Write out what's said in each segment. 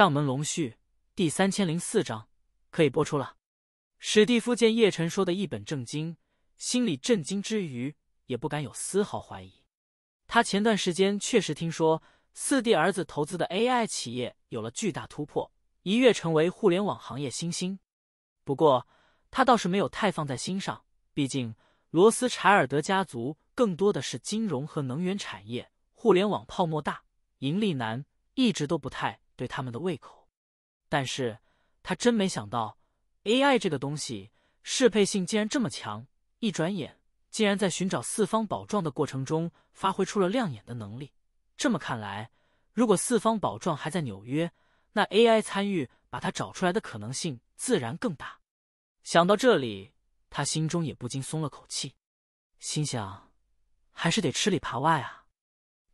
《上门龙婿》第三千零四章可以播出了。史蒂夫见叶晨说的一本正经，心里震惊之余也不敢有丝毫怀疑。他前段时间确实听说四弟儿子投资的 AI 企业有了巨大突破，一跃成为互联网行业新星。不过他倒是没有太放在心上，毕竟罗斯柴尔德家族更多的是金融和能源产业，互联网泡沫大，盈利难，一直都不太。对他们的胃口，但是他真没想到，AI 这个东西适配性竟然这么强，一转眼竟然在寻找四方宝状的过程中发挥出了亮眼的能力。这么看来，如果四方宝状还在纽约，那 AI 参与把它找出来的可能性自然更大。想到这里，他心中也不禁松了口气，心想，还是得吃里扒外啊，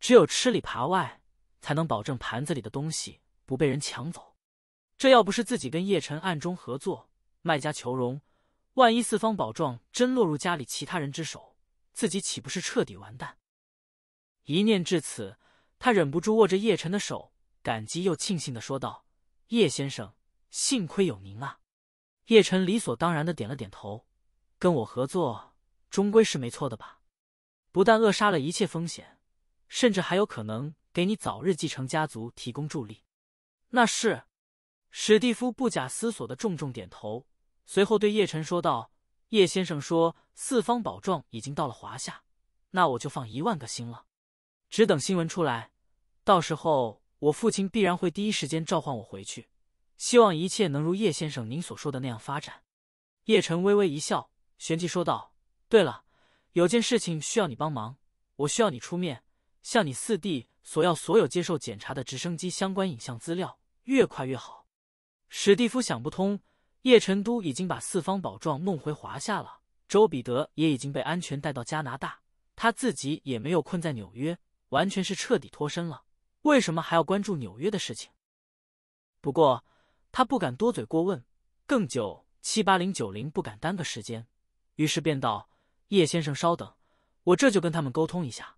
只有吃里扒外，才能保证盘子里的东西。不被人抢走，这要不是自己跟叶晨暗中合作，卖家求荣，万一四方宝状真落入家里其他人之手，自己岂不是彻底完蛋？一念至此，他忍不住握着叶晨的手，感激又庆幸的说道：“叶先生，幸亏有您啊！”叶晨理所当然的点了点头：“跟我合作，终归是没错的吧？不但扼杀了一切风险，甚至还有可能给你早日继承家族提供助力。”那是，史蒂夫不假思索的重重点头，随后对叶晨说道：“叶先生说四方宝状已经到了华夏，那我就放一万个心了。只等新闻出来，到时候我父亲必然会第一时间召唤我回去。希望一切能如叶先生您所说的那样发展。”叶晨微微一笑，旋即说道：“对了，有件事情需要你帮忙，我需要你出面。”向你四弟索要所有接受检查的直升机相关影像资料，越快越好。史蒂夫想不通，叶成都已经把四方宝状弄回华夏了，周彼得也已经被安全带到加拿大，他自己也没有困在纽约，完全是彻底脱身了，为什么还要关注纽约的事情？不过他不敢多嘴过问，更久七八零九零不敢耽搁时间，于是便道：“叶先生稍等，我这就跟他们沟通一下。”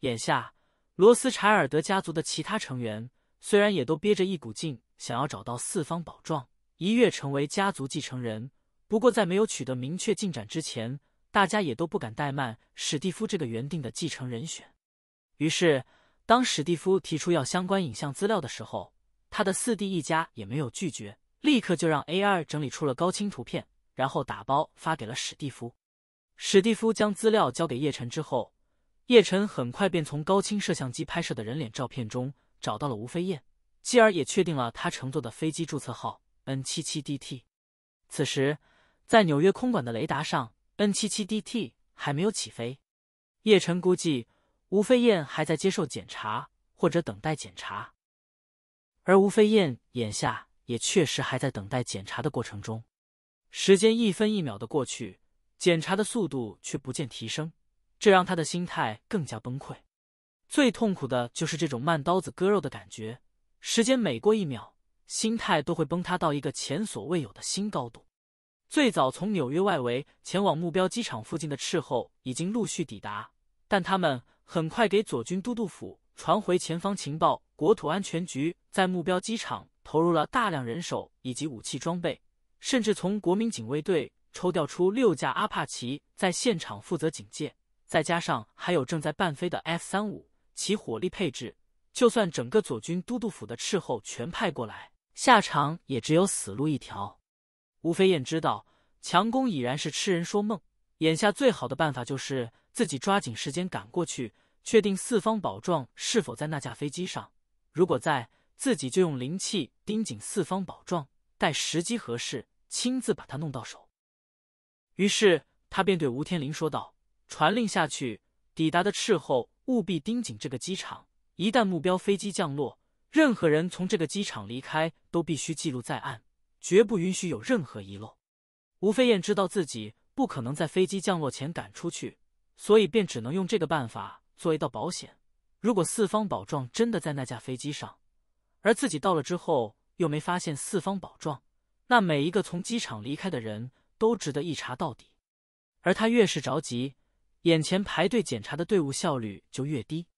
眼下，罗斯柴尔德家族的其他成员虽然也都憋着一股劲，想要找到四方宝状，一跃成为家族继承人。不过，在没有取得明确进展之前，大家也都不敢怠慢史蒂夫这个原定的继承人选。于是，当史蒂夫提出要相关影像资料的时候，他的四弟一家也没有拒绝，立刻就让 a r 整理出了高清图片，然后打包发给了史蒂夫。史蒂夫将资料交给叶晨之后。叶晨很快便从高清摄像机拍摄的人脸照片中找到了吴飞燕，继而也确定了她乘坐的飞机注册号 N77DT。此时，在纽约空管的雷达上，N77DT 还没有起飞。叶晨估计，吴飞燕还在接受检查或者等待检查，而吴飞燕眼下也确实还在等待检查的过程中。时间一分一秒的过去，检查的速度却不见提升。这让他的心态更加崩溃，最痛苦的就是这种慢刀子割肉的感觉。时间每过一秒，心态都会崩塌到一个前所未有的新高度。最早从纽约外围前往目标机场附近的斥候已经陆续抵达，但他们很快给左军都督府传回前方情报：国土安全局在目标机场投入了大量人手以及武器装备，甚至从国民警卫队抽调出六架阿帕奇在现场负责警戒。再加上还有正在伴飞的 F 三五，其火力配置，就算整个左军都督府的斥候全派过来，下场也只有死路一条。吴飞燕知道强攻已然是痴人说梦，眼下最好的办法就是自己抓紧时间赶过去，确定四方宝状是否在那架飞机上。如果在，自己就用灵气盯紧四方宝状，待时机合适，亲自把它弄到手。于是他便对吴天林说道。传令下去，抵达的斥候务必盯紧这个机场。一旦目标飞机降落，任何人从这个机场离开都必须记录在案，绝不允许有任何遗漏。吴飞燕知道自己不可能在飞机降落前赶出去，所以便只能用这个办法做一道保险。如果四方宝幢真的在那架飞机上，而自己到了之后又没发现四方宝幢，那每一个从机场离开的人都值得一查到底。而他越是着急，眼前排队检查的队伍效率就越低。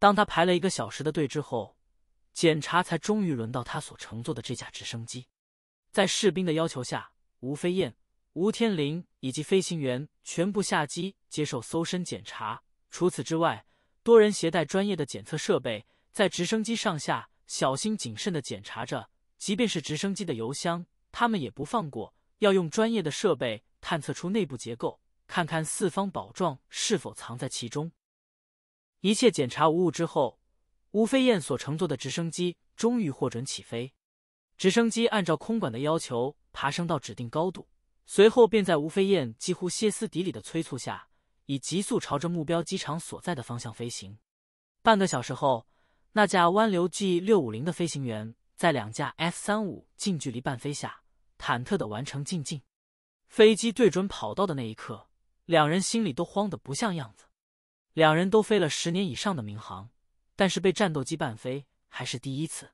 当他排了一个小时的队之后，检查才终于轮到他所乘坐的这架直升机。在士兵的要求下，吴飞燕、吴天林以及飞行员全部下机接受搜身检查。除此之外，多人携带专业的检测设备，在直升机上下小心谨慎地检查着，即便是直升机的油箱，他们也不放过，要用专业的设备探测出内部结构。看看四方宝状是否藏在其中。一切检查无误之后，吴飞燕所乘坐的直升机终于获准起飞。直升机按照空管的要求爬升到指定高度，随后便在吴飞燕几乎歇斯底里的催促下，以急速朝着目标机场所在的方向飞行。半个小时后，那架湾流 G 六五零的飞行员在两架 F 三五近距离伴飞下，忐忑的完成进近。飞机对准跑道的那一刻。两人心里都慌得不像样子，两人都飞了十年以上的民航，但是被战斗机伴飞还是第一次。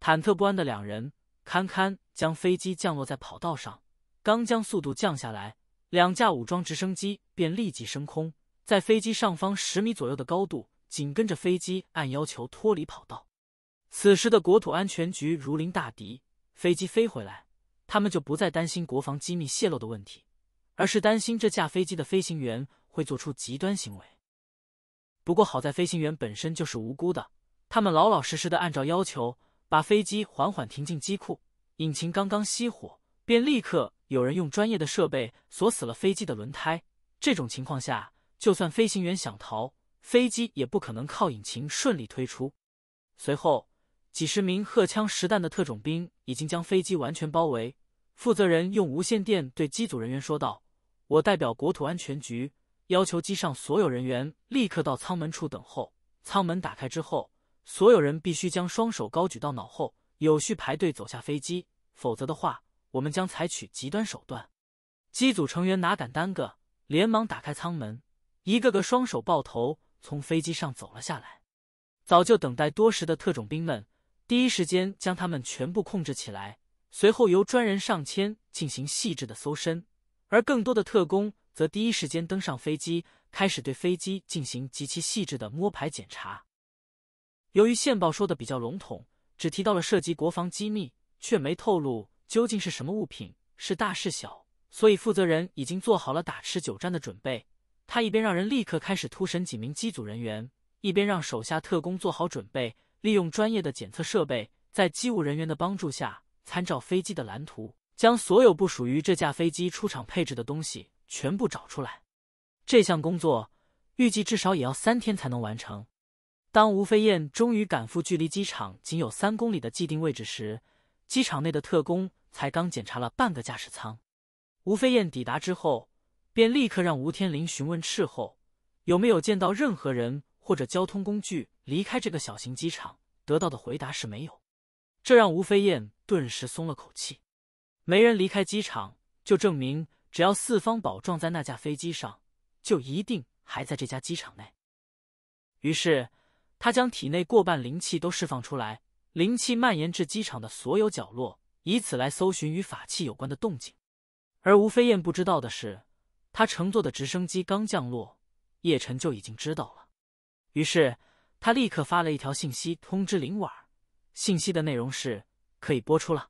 忐忑不安的两人堪堪将飞机降落在跑道上，刚将速度降下来，两架武装直升机便立即升空，在飞机上方十米左右的高度，紧跟着飞机按要求脱离跑道。此时的国土安全局如临大敌，飞机飞回来，他们就不再担心国防机密泄露的问题。而是担心这架飞机的飞行员会做出极端行为。不过好在飞行员本身就是无辜的，他们老老实实的按照要求把飞机缓缓停进机库，引擎刚刚熄火，便立刻有人用专业的设备锁死了飞机的轮胎。这种情况下，就算飞行员想逃，飞机也不可能靠引擎顺利推出。随后，几十名荷枪实弹的特种兵已经将飞机完全包围。负责人用无线电对机组人员说道。我代表国土安全局，要求机上所有人员立刻到舱门处等候。舱门打开之后，所有人必须将双手高举到脑后，有序排队走下飞机。否则的话，我们将采取极端手段。机组成员哪敢耽搁，连忙打开舱门，一个个双手抱头从飞机上走了下来。早就等待多时的特种兵们，第一时间将他们全部控制起来，随后由专人上千进行细致的搜身。而更多的特工则第一时间登上飞机，开始对飞机进行极其细致的摸排检查。由于线报说的比较笼统，只提到了涉及国防机密，却没透露究竟是什么物品，是大是小，所以负责人已经做好了打持久战的准备。他一边让人立刻开始突审几名机组人员，一边让手下特工做好准备，利用专业的检测设备，在机务人员的帮助下，参照飞机的蓝图。将所有不属于这架飞机出厂配置的东西全部找出来。这项工作预计至少也要三天才能完成。当吴飞燕终于赶赴距离机场仅有三公里的既定位置时，机场内的特工才刚检查了半个驾驶舱。吴飞燕抵达之后，便立刻让吴天林询问斥候有没有见到任何人或者交通工具离开这个小型机场。得到的回答是没有，这让吴飞燕顿时松了口气。没人离开机场，就证明只要四方宝撞在那架飞机上，就一定还在这家机场内。于是他将体内过半灵气都释放出来，灵气蔓延至机场的所有角落，以此来搜寻与法器有关的动静。而吴飞燕不知道的是，他乘坐的直升机刚降落，叶辰就已经知道了。于是他立刻发了一条信息通知林婉，信息的内容是：可以播出了。